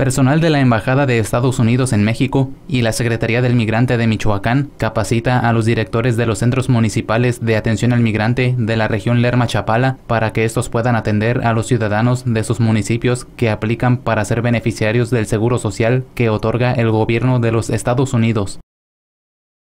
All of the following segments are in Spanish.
Personal de la Embajada de Estados Unidos en México y la Secretaría del Migrante de Michoacán capacita a los directores de los centros municipales de atención al migrante de la región Lerma Chapala para que estos puedan atender a los ciudadanos de sus municipios que aplican para ser beneficiarios del seguro social que otorga el gobierno de los Estados Unidos.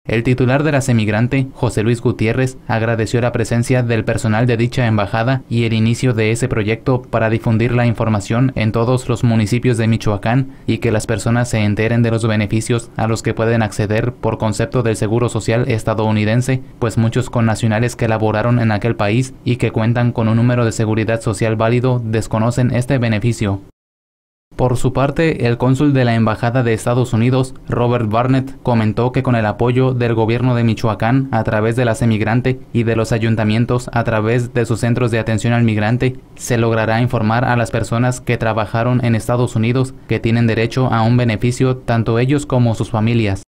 El titular de la semigrante, José Luis Gutiérrez, agradeció la presencia del personal de dicha embajada y el inicio de ese proyecto para difundir la información en todos los municipios de Michoacán y que las personas se enteren de los beneficios a los que pueden acceder por concepto del Seguro Social estadounidense, pues muchos connacionales que laboraron en aquel país y que cuentan con un número de seguridad social válido desconocen este beneficio. Por su parte, el cónsul de la Embajada de Estados Unidos, Robert Barnett, comentó que con el apoyo del gobierno de Michoacán a través de la semigrante y de los ayuntamientos a través de sus centros de atención al migrante, se logrará informar a las personas que trabajaron en Estados Unidos que tienen derecho a un beneficio tanto ellos como sus familias.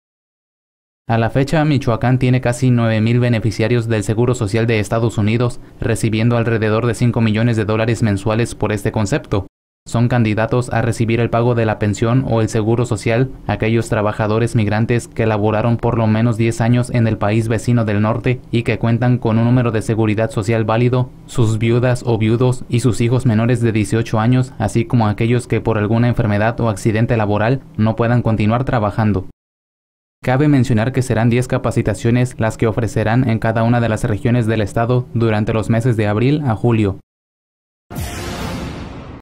A la fecha, Michoacán tiene casi 9.000 beneficiarios del Seguro Social de Estados Unidos, recibiendo alrededor de 5 millones de dólares mensuales por este concepto. Son candidatos a recibir el pago de la pensión o el seguro social aquellos trabajadores migrantes que laboraron por lo menos 10 años en el país vecino del norte y que cuentan con un número de seguridad social válido, sus viudas o viudos y sus hijos menores de 18 años, así como aquellos que por alguna enfermedad o accidente laboral no puedan continuar trabajando. Cabe mencionar que serán 10 capacitaciones las que ofrecerán en cada una de las regiones del estado durante los meses de abril a julio.